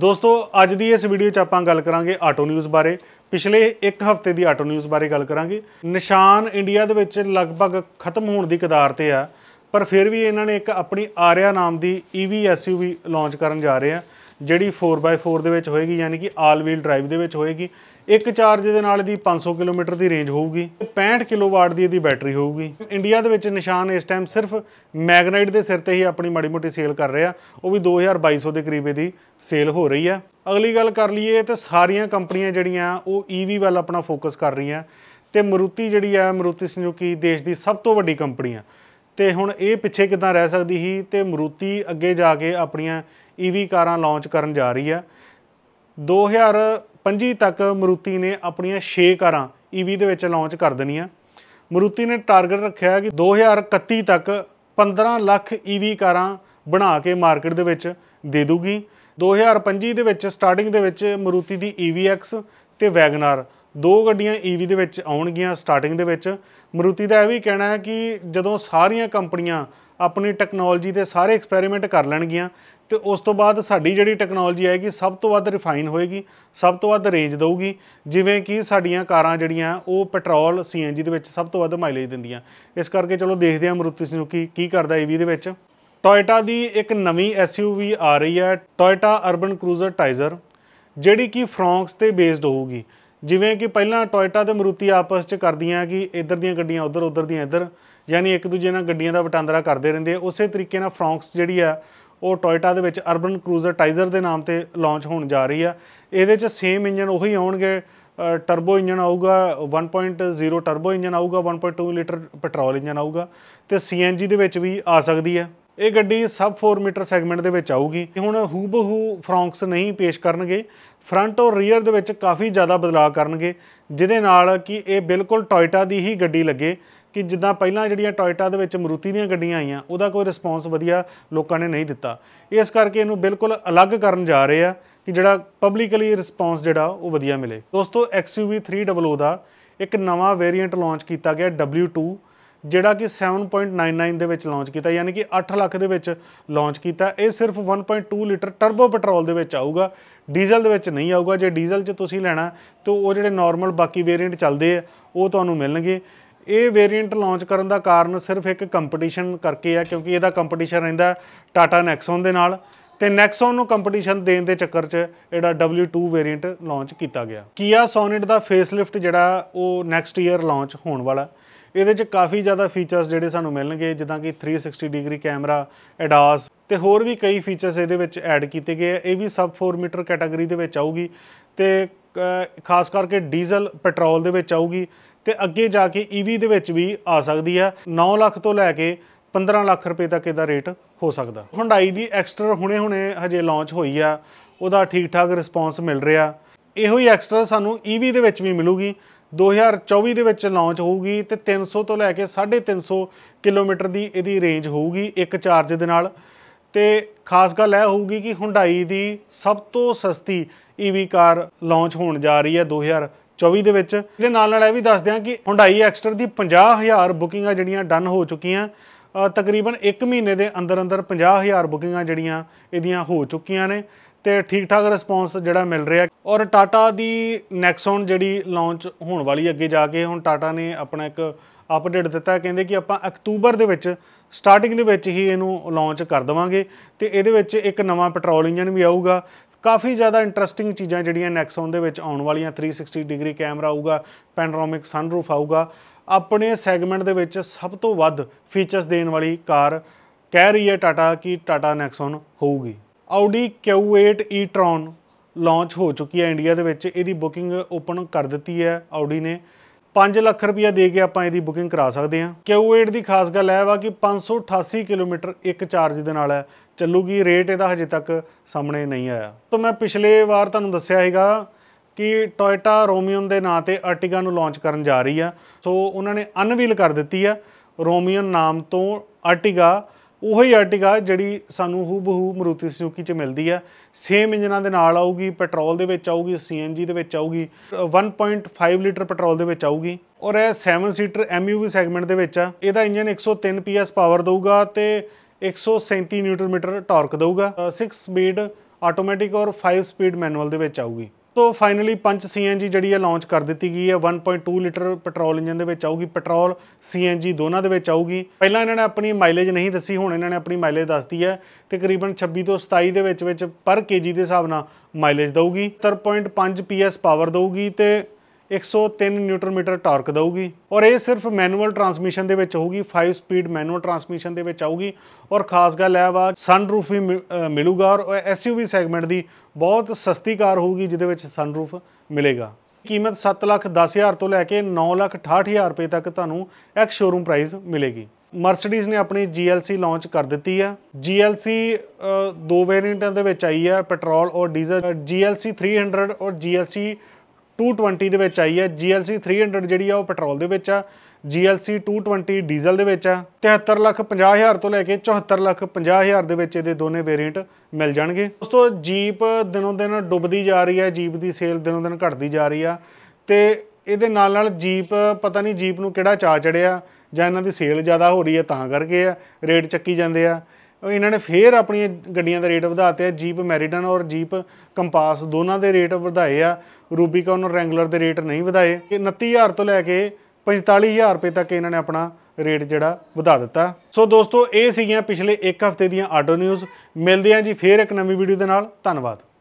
ਦੋਸਤੋ ਅੱਜ ਦੀ ਇਸ ਵੀਡੀਓ 'ਚ ਆਪਾਂ ਗੱਲ ਕਰਾਂਗੇ ਆਟੋ ਨਿਊਜ਼ ਬਾਰੇ ਪਿਛਲੇ ਇੱਕ ਹਫ਼ਤੇ ਦੀ ਆਟੋ ਨਿਊਜ਼ ਬਾਰੇ ਗੱਲ ਕਰਾਂਗੇ ਨਿਸ਼ਾਨ ਇੰਡੀਆ ਦੇ ਵਿੱਚ ਲਗਭਗ ਖਤਮ ਹੋਣ ਦੀ ਕਦਾਰ ਤੇ ਆ ਪਰ ਫਿਰ ਵੀ ਇਹਨਾਂ ਨੇ ਇੱਕ ਆਪਣੀ ਆਰਿਆ ਨਾਮ ਦੀ ਈਵੀ ਐਸਯੂਵੀ ਲਾਂਚ ਕਰਨ ਜਾ ਰਹੇ ਆ ਜਿਹੜੀ 4x4 ਦੇ ਵਿੱਚ ਹੋਏਗੀ ਯਾਨੀ ਕਿ ਆਲ ਵੀਲ ਡਰਾਈਵ ਦੇ ਵਿੱਚ ਹੋਏਗੀ ਇੱਕ ਚਾਰਜ ਦੇ ਨਾਲ ਦੀ 500 ਕਿਲੋਮੀਟਰ ਦੀ ਰੇਂਜ ਹੋਊਗੀ 65 ਕਿਲੋਵਾਟ ਦੀ ਇਹਦੀ ਬੈਟਰੀ ਹੋਊਗੀ ਇੰਡੀਆ ਦੇ ਵਿੱਚ ਨਿਸ਼ਾਨ ਇਸ ਟਾਈਮ ਸਿਰਫ ਮੈਗਨਾਈਟ ਦੇ ਸਿਰ ਤੇ ਹੀ ਆਪਣੀ ਮਾੜੀ ਮੋਟੀ ਸੇਲ ਕਰ ਰਿਹਾ ਉਹ ਵੀ 2200 ਦੇ ਕਰੀਬ ਇਹਦੀ ਸੇਲ ਹੋ ਰਹੀ ਆ ਅਗਲੀ ਗੱਲ ਕਰ ਲਈਏ ਤੇ ਸਾਰੀਆਂ ਕੰਪਨੀਆਂ ਜਿਹੜੀਆਂ ਉਹ ਈਵੀ e ਵੱਲ ਆਪਣਾ ਫੋਕਸ ਕਰ ਰਹੀਆਂ ਤੇ ਮਰੂਤੀ ਜਿਹੜੀ ਆ ਮਰੂਤੀ ਸੁਜ਼ੂਕੀ ਦੇਸ਼ ਦੀ ਸਭ ਤੋਂ ਵੱਡੀ ਕੰਪਨੀ ਆ ਤੇ ਹੁਣ ਇਹ ਪਿੱਛੇ ਕਿਦਾਂ ਰਹਿ ਸਕਦੀ ਸੀ ਤੇ ਮਰੂਤੀ ਅੱਗੇ ਜਾ ਕੇ ਆਪਣੀਆਂ ਈਵੀ e ਕਾਰਾਂ ਲਾਂਚ ਕਰਨ ਜਾ ਰਹੀ ਆ 2000 25 ਤੱਕ ਮਰੂਤੀ ਨੇ ਆਪਣੀਆਂ 6 ਕਾਰਾਂ EV ਦੇ ਵਿੱਚ ਲਾਂਚ ਕਰ ਦੇਣੀਆਂ ਮਰੂਤੀ ਨੇ ਟਾਰਗੇਟ ਰੱਖਿਆ ਹੈ ਕਿ 2031 ਤੱਕ 15 ਲੱਖ EV ਕਾਰਾਂ ਬਣਾ ਕੇ ਮਾਰਕੀਟ ਦੇ ਵਿੱਚ ਦੇ ਦੂਗੀ 2025 ਦੇ ਵਿੱਚ ਸਟਾਰਟਿੰਗ ਦੇ ਵਿੱਚ ਮਰੂਤੀ ਦੀ EVX ਤੇ ਵੈਗਨਰ ਦੋ ਗੱਡੀਆਂ EV ਦੇ ਵਿੱਚ ਆਉਣਗੀਆਂ ਸਟਾਰਟਿੰਗ ਦੇ ਵਿੱਚ ਮਰੂਤੀ ਦਾ ਇਹ ਵੀ ਕਹਿਣਾ ਹੈ ਕਿ ਜਦੋਂ ਸਾਰੀਆਂ ਕੰਪਨੀਆਂ ਆਪਣੀ ਟੈਕਨੋਲੋਜੀ ਦੇ ਸਾਰੇ ਐਕਸਪੈਰੀਮੈਂਟ ਕਰ ਲੈਣਗੀਆਂ ਤੇ ਉਸ ਤੋਂ ਬਾਅਦ ਸਾਡੀ ਜਿਹੜੀ ਟੈਕਨੋਲੋਜੀ ਆਏਗੀ ਸਭ ਤੋਂ ਵੱਧ ਰਿਫਾਈਨ ਹੋਏਗੀ ਸਭ ਤੋਂ ਵੱਧ ਰੇਂਜ ਦਊਗੀ ਜਿਵੇਂ ਕਿ ਸਾਡੀਆਂ ਕਾਰਾਂ ਜਿਹੜੀਆਂ ਉਹ ਪੈਟਰੋਲ ਸੀਐਨਜੀ ਦੇ ਵਿੱਚ ਸਭ ਤੋਂ ਵੱਧ ਮਾਈਲੇਜ ਦਿੰਦੀਆਂ ਇਸ ਕਰਕੇ ਚਲੋ ਦੇਖਦੇ ਹਾਂ ਮਰੂਤੀ ਸੁਜ਼ੂਕੀ ਕੀ ਕਰਦਾ ਈਵੀ ਦੇ ਵਿੱਚ ਟੋਇਟਾ ਦੀ ਇੱਕ ਨਵੀਂ ਐਸਯੂਵੀ ਆ ਰਹੀ ਹੈ ਟੋਇਟਾ ਅਰਬਨ ਕਰੂਜ਼ਰ ਟਾਈਜ਼ਰ ਜਿਹੜੀ ਕਿ ਫਰੌਂਕਸ ਤੇ ਬੇਸਡ ਹੋਊਗੀ ਜਿਵੇਂ ਕਿ ਪਹਿਲਾਂ ਟੋਇਟਾ ਤੇ ਮਰੂਤੀ ਆਪਸ ਵਿੱਚ ਕਰਦੀਆਂ ਕਿ ਇੱਧਰ ਦੀਆਂ ਗੱਡੀਆਂ ਉੱਧਰ ਉੱਧਰ ਦੀਆਂ ਇੱਧਰ ਯਾਨੀ ਇੱਕ ਦੂਜੇ ਨਾਲ ਗੱਡੀਆਂ ਦਾ ਵਟਾਂਦਰਾ ਕਰਦੇ ਰਹਿੰਦੇ ਉਸੇ ਤਰੀਕੇ ਨਾਲ ਫਰੌਂਕਸ ਜਿਹੜੀ ਆ ਉਹ ਟੋਇਟਾ ਦੇ ਵਿੱਚ ਅਰਬਨ ਕਰੂਜ਼ਰ ਟਾਈਜ਼ਰ ਦੇ ਨਾਮ ਤੇ ਲਾਂਚ ਹੋਣ ਜਾ ਰਹੀ ਆ ਇਹਦੇ 'ਚ ਸੇਮ ਇੰਜਨ ਉਹੀ ਆਉਣਗੇ ਟਰਬੋ ਇੰਜਨ ਆਊਗਾ 1.0 ਟਰਬੋ ਇੰਜਨ ਆਊਗਾ 1.2 ਲੀਟਰ ਪੈਟਰੋਲ ਇੰਜਨ ਆਊਗਾ ਤੇ ਸੀਐਨਜੀ ਦੇ ਵਿੱਚ ਵੀ ਆ ਸਕਦੀ ਹੈ ਇਹ ਗੱਡੀ ਸਬ 4 ਮੀਟਰ ਸੈਗਮੈਂਟ ਦੇ ਵਿੱਚ ਆਊਗੀ ਹੁਣ ਹੂਬਹੂ ਫਰੌਂਕਸ ਨਹੀਂ ਪੇਸ਼ ਕਰਨਗੇ ਫਰੰਟ ਔਰ ਰੀਅਰ ਦੇ ਵਿੱਚ ਕਾਫੀ ਜ਼ਿਆਦਾ ਬਦਲਾਅ ਕਰਨਗੇ ਜਿਹਦੇ ਨਾਲ ਕਿ ਇਹ ਬਿਲਕੁਲ ਟੋਇਟਾ ਦੀ ਹੀ ਗੱਡੀ ਲੱਗੇ ਕਿ ਜਿੱਦਾਂ ਪਹਿਲਾਂ ਜਿਹੜੀਆਂ ਟੋਇਟਾ ਦੇ ਵਿੱਚ ਮਰੂਤੀ ਦੀਆਂ ਗੱਡੀਆਂ ਆਈਆਂ ਉਹਦਾ ਕੋਈ ਰਿਸਪੌਂਸ ਵਧੀਆ ਲੋਕਾਂ ਨੇ ਨਹੀਂ ਦਿੱਤਾ ਇਸ ਕਰਕੇ ਇਹਨੂੰ ਬਿਲਕੁਲ ਅਲੱਗ ਕਰਨ ਜਾ ਰਹੇ ਆ ਕਿ ਜਿਹੜਾ ਪਬਲਿਕਲੀ ਰਿਸਪੌਂਸ ਜਿਹੜਾ ਉਹ ਵਧੀਆ ਮਿਲੇ ਦੋਸਤੋ XUV 300 ਦਾ ਇੱਕ ਨਵਾਂ ਵੇਰੀਐਂਟ ਲਾਂਚ ਕੀਤਾ ਗਿਆ W2 ਜਿਹੜਾ ਕਿ 7.99 ਦੇ ਵਿੱਚ ਲਾਂਚ ਕੀਤਾ ਯਾਨੀ ਕਿ 8 ਲੱਖ ਦੇ ਵਿੱਚ ਲਾਂਚ ਕੀਤਾ ਇਹ ਸਿਰਫ 1.2 ਲੀਟਰ ਟਰਬੋ ਪੈਟਰੋਲ ਦੇ ਵਿੱਚ ਆਊਗਾ ਡੀਜ਼ਲ ਦੇ ਵਿੱਚ ਨਹੀਂ ਆਊਗਾ ਜੇ ਡੀਜ਼ਲ 'ਚ ਤੁਸੀਂ ਲੈਣਾ ਤਾਂ ਉਹ ਜਿਹੜੇ ਨਾਰਮਲ ਬਾਕੀ ਵੇਰੀਐਂਟ ਚੱਲਦੇ ਆ ਉਹ ਤੁਹਾਨੂੰ ਮਿਲਣਗੇ ਇਹ ਵੇਰੀਐਂਟ ਲਾਂਚ ਕਰਨ ਦਾ ਕਾਰਨ ਸਿਰਫ ਇੱਕ ਕੰਪੀਟੀਸ਼ਨ ਕਰਕੇ ਆ ਕਿਉਂਕਿ ਇਹਦਾ ਕੰਪੀਟੀਸ਼ਨ ਰਹਿੰਦਾ ਟਾਟਾ ਨੈਕਸਨ ਦੇ ਨਾਲ ਤੇ ਨੈਕਸਨ ਨੂੰ ਕੰਪੀਟੀਸ਼ਨ ਦੇਣ ਦੇ ਚੱਕਰ 'ਚ ਜਿਹੜਾ W2 ਵੇਰੀਐਂਟ ਲਾਂਚ ਕੀਤਾ ਗਿਆ Kia Sonet ਦਾ ਫੇਸਲਿਫਟ ਜਿਹੜਾ ਉਹ ਨੈਕਸਟ ਈਅਰ ਲਾਂਚ ਹੋਣ ਵਾਲਾ ਇਹਦੇ 'ਚ ਕਾਫੀ ਜ਼ਿਆਦਾ ਫੀਚਰਸ ਜਿਹੜੇ ਸਾਨੂੰ ਮਿਲਣਗੇ ਜਿੱਦਾਂ ਕਿ 360 ਡਿਗਰੀ ਕੈਮਰਾ ਐਡਾਸ ਤੇ ਹੋਰ ਵੀ ਕਈ ਫੀਚਰਸ ਇਹਦੇ ਵਿੱਚ ਐਡ ਕੀਤੇ ਗਏ ਆ ਇਹ ਵੀ ਸਬ 4 ਮੀਟਰ ਕੈਟਾਗਰੀ ਦੇ ਵਿੱਚ ਆਊਗੀ ਤੇ ਖਾਸ ਕਰਕੇ ਡੀਜ਼ਲ ਪੈਟਰੋਲ ਦੇ ਵਿੱਚ ਆਊਗੀ ਤੇ ਅੱਗੇ ਜਾ ਕੇ ਈਵੀ e ਦੇ ਵਿੱਚ ਵੀ ਆ ਸਕਦੀ ਹੈ 9 ਲੱਖ ਤੋਂ ਲੈ ਕੇ 15 ਲੱਖ ਰੁਪਏ ਤੱਕ ਇਹਦਾ ਰੇਟ ਹੋ ਸਕਦਾ ਹੁੰਡਾਈ ਦੀ ਐਕਸਟਰ ਹੁਣੇ-ਹੁਣੇ ਹਜੇ ਲਾਂਚ ਹੋਈ ਆ ਉਹਦਾ ਠੀਕ ਠਾਕ ਰਿਸਪੌਂਸ ਮਿਲ ਰਿਹਾ ਇਹੋ ਹੀ ਐਕਸਟਰ ਸਾਨੂੰ ਈਵੀ e ਦੇ ਵਿੱਚ ਵੀ ਮਿਲੂਗੀ 2024 ਦੇ ਵਿੱਚ ਲਾਂਚ ਹੋਊਗੀ ਤੇ 300 ਤੋਂ ਲੈ ਕੇ 350 ਕਿਲੋਮੀਟਰ ਦੀ ਇਹਦੀ ਰੇਂਜ ਹੋਊਗੀ ਇੱਕ ਚਾਰਜ ਦੇ ਨਾਲ ਤੇ ਖਾਸ ਗੱਲ ਇਹ ਹੋਊਗੀ ਕਿ ਹੁੰਡਾਈ ਦੀ ਸਭ ਤੋਂ ਸਸਤੀ ਈਵੀ e ਕਾਰ ਲਾਂਚ ਹੋਣ ਜਾ ਰਹੀ ਹੈ 2024 ਦੇ ਵਿੱਚ ਇਹਦੇ ਨਾਲ ਨਾਲ ਇਹ ਵੀ ਦੱਸ ਦਿਆਂ ਕਿ ਹੁੰਡਾਈ ਐਕਸਟਰ ਦੀ 50000 ਬੁਕਿੰਗਾਂ ਜਿਹੜੀਆਂ ਡਨ ਹੋ ਚੁੱਕੀਆਂ ਤਕਰੀਬਨ 1 ਮਹੀਨੇ ਦੇ ਅੰਦਰ ਅੰਦਰ 50000 ਬੁਕਿੰਗਾਂ ਜਿਹੜੀਆਂ ਇਹਦੀਆਂ ਹੋ ਚੁੱਕੀਆਂ ਨੇ ਤੇ ਠੀਕ ਠਾਕ ਰਿਸਪੌਂਸ ਜਿਹੜਾ ਮਿਲ ਰਿਹਾ ਔਰ ਟਾਟਾ ਦੀ ਨੈਕਸਨ ਜਿਹੜੀ ਲਾਂਚ ਹੋਣ ਵਾਲੀ ਅੱਗੇ ਜਾ ਕੇ ਹੁਣ ਟਾਟਾ ਨੇ ਆਪਣਾ ਇੱਕ ਅਪਡੇਟ ਦਿੱਤਾ ਕਹਿੰਦੇ ਕਿ ਆਪਾਂ ਅਕਤੂਬਰ ਦੇ ਵਿੱਚ ਸਟਾਰਟਿੰਗ ਦੇ ਵਿੱਚ ਹੀ ਇਹਨੂੰ ਲਾਂਚ ਕਰ ਦਵਾਂਗੇ ਤੇ ਇਹਦੇ ਵਿੱਚ ਇੱਕ ਨਵਾਂ ਪੈਟਰੋਲ ਇੰਜਨ ਵੀ ਆਊਗਾ ਕਾਫੀ ਜ਼ਿਆਦਾ ਇੰਟਰਸਟਿੰਗ ਚੀਜ਼ਾਂ ਜਿਹੜੀਆਂ ਨੈਕਸਨ ਦੇ ਵਿੱਚ ਆਉਣ ਵਾਲੀਆਂ 360 ਡਿਗਰੀ ਕੈਮਰਾ ਆਊਗਾ ਪੈਨੋਰਾਮਿਕ ਸਨਰੂਫ ਆਊਗਾ ਆਪਣੇ ਸੈਗਮੈਂਟ ਦੇ ਵਿੱਚ ਸਭ ਤੋਂ ਵੱਧ ਫੀਚਰਸ ਦੇਣ ਵਾਲੀ ਕਾਰ ਕਹਿ ਰਹੀ ਹੈ ਟਾਟਾ ਕਿ ਟਾਟਾ ਨੈਕਸਨ ਹੋਊਗੀ Audi Q8 e-tron ਲਾਂਚ ਹੋ ਚੁੱਕੀ ਹੈ ਇੰਡੀਆ ਦੇ ਵਿੱਚ ਇਹਦੀ ਬੁਕਿੰਗ ਓਪਨ ਕਰ ਦਿੱਤੀ ਹੈ Audi ਨੇ 5 ਲੱਖ ਰੁਪਇਆ ਦੇ ਕੇ ਆਪਾਂ ਇਹਦੀ ਬੁਕਿੰਗ ਕਰਾ ਸਕਦੇ ਹਾਂ Q8 ਦੀ ਖਾਸ ਗੱਲ ਇਹ ਵਾ ਕਿ 588 ਕਿਲੋਮੀਟਰ ਇੱਕ ਚਾਰਜ ਦੇ ਨਾਲ ਹੈ ਚੱਲੂਗੀ ਰੇਟ ਇਹਦਾ ਹਜੇ ਤੱਕ ਸਾਹਮਣੇ ਨਹੀਂ ਆਇਆ ਤਾਂ ਮੈਂ ਪਿਛਲੇ ਵਾਰ ਤੁਹਾਨੂੰ ਦੱਸਿਆ ਹੈਗਾ ਕਿ ਟੋਇਟਾ ਰੋਮੀਓਨ ਦੇ ਨਾਂ ਤੇ ਆਰਟਿਕਾ ਨੂੰ ਲਾਂਚ ਕਰਨ ਜਾ ਰਹੀ ਆ ਸੋ ਉਹਨਾਂ ਨੇ ਅਨਵੀਲ ਕਰ ਦਿੱਤੀ ਆ ਰੋਮੀਓਨ ਨਾਮ ਤੋਂ ਆਰਟਿਕਾ ਉਹੀ ਆਰਟਿਕਾ ਜਿਹੜੀ ਸਾਨੂੰ ਹੂ-ਬਹੂ ਮਰੂਤੀ ਸੁਜ਼ੂਕੀ 'ਚ ਮਿਲਦੀ ਆ ਸੇਮ ਇੰਜਨਾਂ ਦੇ ਨਾਲ ਆਊਗੀ ਪੈਟਰੋਲ ਦੇ ਵਿੱਚ ਆਊਗੀ ਸੀਐਨਜੀ ਦੇ ਵਿੱਚ ਆਊਗੀ 1.5 ਲੀਟਰ ਪੈਟਰੋਲ ਦੇ ਵਿੱਚ ਆਊਗੀ ਔਰ ਇਹ 7 ਸੀਟਰ ਐਮਯੂਵੀ ਸੈਗਮੈਂਟ ਦੇ ਵਿੱਚ ਆ ਇਹਦਾ ਇੰਜਨ 103 ਪੀਐਸ ਪਾਵਰ ਦਊਗਾ ਤੇ 137 ਨਿਊਟਨ ਮੀਟਰ ਟਾਰਕ ਦਊਗਾ 6 ਸਪੀਡ ਆਟੋਮੈਟਿਕ ਔਰ 5 ਸਪੀਡ ਮੈਨੂਅਲ ਦੇ ਵਿੱਚ ਆਊਗੀ ਤੋਂ ਫਾਈਨਲੀ 5 ਸੀਐਨਜੀ ਜਿਹੜੀ ਹੈ ਲਾਂਚ ਕਰ ਦਿੱਤੀ ਗਈ ਹੈ 1.2 ਲੀਟਰ ਪੈਟਰੋਲ ਇੰਜਨ ਦੇ ਵਿੱਚ ਆਊਗੀ ਪੈਟਰੋਲ ਸੀਐਨਜੀ ਦੋਨਾਂ ਦੇ ਵਿੱਚ ਆਊਗੀ ਪਹਿਲਾਂ ਇਹਨਾਂ ਨੇ ਆਪਣੀ ਮਾਈਲੇਜ ਨਹੀਂ ਦੱਸੀ ਹੁਣ ਇਹਨਾਂ ਨੇ ਆਪਣੀ ਮਾਈਲੇਜ ਦੱਸਦੀ ਹੈ ਤਕਰੀਬਨ 26 ਤੋਂ 27 ਦੇ ਵਿੱਚ ਵਿੱਚ ਪਰ ਕੇਜੀ ਦੇ ਹਿਸਾਬ ਨਾਲ ਮਾਈਲੇਜ ਦਊਗੀ 70.5 ਪੀਐਸ ਪਾਵਰ ਦਊਗੀ ਤੇ 103 ਨਿਊਟਨ ਮੀਟਰ ਟਾਰਕ ਦਊਗੀ ਔਰ ਇਹ ਸਿਰਫ ਮੈਨੂਅਲ ਟਰਾਂਸਮਿਸ਼ਨ ਦੇ ਵਿੱਚ ਹੋਊਗੀ 5 ਸਪੀਡ ਮੈਨੂਅਲ ਟਰਾਂਸਮਿਸ਼ਨ ਦੇ ਵਿੱਚ ਆਊਗੀ ਔਰ ਖਾਸ ਗੱਲ ਹੈ ਵਾ ਸਨਰੂਫ ਵੀ ਮਿਲੂਗਾ ਔਰ ਐਸਯੂਵੀ ਸੈਗਮੈਂਟ ਦੀ ਬਹੁਤ ਸਸਤੀ ਕਾਰ ਹੋਊਗੀ ਜਿਹਦੇ ਵਿੱਚ ਸਨਰੂਫ ਮਿਲੇਗਾ ਕੀਮਤ 7 ਲੱਖ ਹਜ਼ਾਰ ਤੋਂ ਲੈ ਕੇ 9 ਲੱਖ ਹਜ਼ਾਰ ਰੁਪਏ ਤੱਕ ਤੁਹਾਨੂੰ ਇੱਕ ਸ਼ੋਰੂਮ ਪ੍ਰਾਈਸ ਮਿਲੇਗੀ ਮਰਸੀਡੀਜ਼ ਨੇ ਆਪਣੀ GLC ਲਾਂਚ ਕਰ ਦਿੱਤੀ ਹੈ GLC ਦੋ ਵੇਰੀਐਂਟਾਂ ਦੇ ਵਿੱਚ ਆਈ ਹੈ ਪੈਟਰੋਲ ਔਰ ਡੀਜ਼ਲ GLC 300 ਔਰ GLC 220 ਦੇ ਵਿੱਚ ਆਈ ਹੈ GLC 300 ਜਿਹੜੀ ਆ ਉਹ ਪੈਟਰੋਲ ਦੇ ਵਿੱਚ ਆ GLC 220 ਡੀਜ਼ਲ ਦੇ ਵਿੱਚ ਆ 73 ਲੱਖ ਹਜ਼ਾਰ ਤੋਂ ਲੈ ਕੇ 74 ਲੱਖ ਹਜ਼ਾਰ ਦੇ ਵਿੱਚ ਇਹਦੇ ਦੋਨੇ ਵੇਰੀਐਂਟ ਮਿਲ ਜਾਣਗੇ ਦੋਸਤੋ ਜੀਪ ਦਿਨੋਂ ਦਿਨ ਡੁੱਬਦੀ ਜਾ ਰਹੀ ਹੈ ਜੀਪ ਦੀ ਸੇਲ ਦਿਨੋਂ ਦਿਨ ਘਟਦੀ ਜਾ ਰਹੀ ਆ ਤੇ ਇਹਦੇ ਨਾਲ ਨਾਲ ਜੀਪ ਪਤਾ ਨਹੀਂ ਜੀਪ ਨੂੰ ਕਿਹੜਾ ਚਾ ਚੜਿਆ ਜਾਂ ਇਹਨਾਂ ਦੀ ਸੇਲ ਜ਼ਿਆਦਾ ਹੋ ਰਹੀ ਹੈ ਤਾਂ ਕਰਕੇ ਆ ਰੇਟ ਚੱਕੀ ਜਾਂਦੇ ਆ ਇਹਨਾਂ ਨੇ ਫੇਰ ਆਪਣੀਆਂ ਗੱਡੀਆਂ ਦਾ ਰੇਟ ਵਧਾਤੇ ਆ ਜੀਪ ਮੈਰੀਡਨ ਔਰ ਜੀਪ ਕੰਪਾਸ ਦੋਨਾਂ ਦੇ ਰੇਟ ਵਧਾਏ ਆ ਰੂਬੀਕਨ ਔਰ ਰੈਂਗੂਲਰ ਦੇ ਰੇਟ ਨਹੀਂ ਵਧਾਏ 29000 ਤੋਂ ਲੈ ਕੇ 45000 ਰੁਪਏ ਤੱਕ ਇਹਨਾਂ ਨੇ ਆਪਣਾ ਰੇਟ ਜਿਹੜਾ ਵਧਾ ਦਿੱਤਾ ਸੋ ਦੋਸਤੋ ਇਹ ਸੀਗੀਆਂ ਪਿਛਲੇ 1 ਹਫ਼ਤੇ ਦੀਆਂ ਆਟੋ ਨਿਊਜ਼ ਮਿਲਦੇ ਆਂ ਜੀ ਫੇਰ ਇੱਕ ਨਵੀਂ ਵੀਡੀਓ ਦੇ ਨਾਲ ਧੰਨਵਾਦ